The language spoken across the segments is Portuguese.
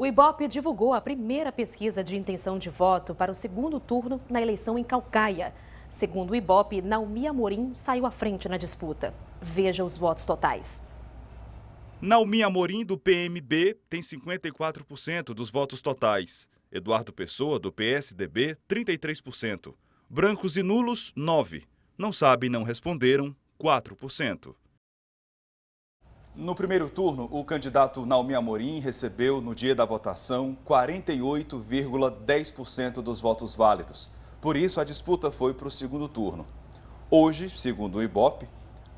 O IBOP divulgou a primeira pesquisa de intenção de voto para o segundo turno na eleição em Calcaia. Segundo o IBOP, Naomi Amorim saiu à frente na disputa. Veja os votos totais. Naomi Amorim, do PMB, tem 54% dos votos totais. Eduardo Pessoa, do PSDB, 33%. Brancos e nulos, 9%. Não sabem, não responderam, 4%. No primeiro turno, o candidato Naomi Amorim recebeu, no dia da votação, 48,10% dos votos válidos. Por isso, a disputa foi para o segundo turno. Hoje, segundo o IBOP,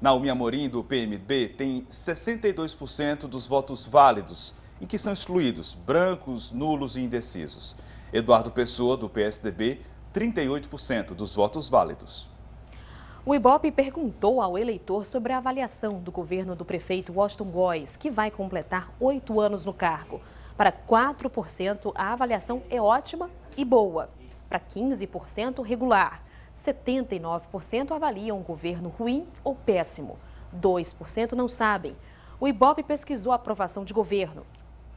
Naomi Amorim, do PMB, tem 62% dos votos válidos, em que são excluídos brancos, nulos e indecisos. Eduardo Pessoa, do PSDB, 38% dos votos válidos. O Ibope perguntou ao eleitor sobre a avaliação do governo do prefeito Washington Góes, que vai completar oito anos no cargo. Para 4%, a avaliação é ótima e boa. Para 15%, regular. 79% avaliam o governo ruim ou péssimo. 2% não sabem. O Ibope pesquisou a aprovação de governo.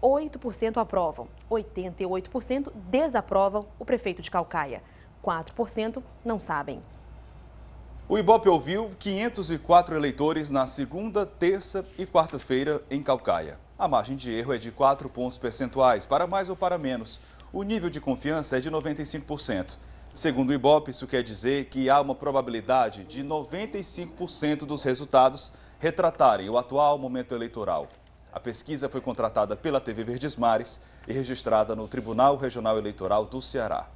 8% aprovam, 88% desaprovam o prefeito de Calcaia. 4% não sabem. O Ibope ouviu 504 eleitores na segunda, terça e quarta-feira em Calcaia. A margem de erro é de 4 pontos percentuais, para mais ou para menos. O nível de confiança é de 95%. Segundo o Ibope, isso quer dizer que há uma probabilidade de 95% dos resultados retratarem o atual momento eleitoral. A pesquisa foi contratada pela TV Verdes Mares e registrada no Tribunal Regional Eleitoral do Ceará.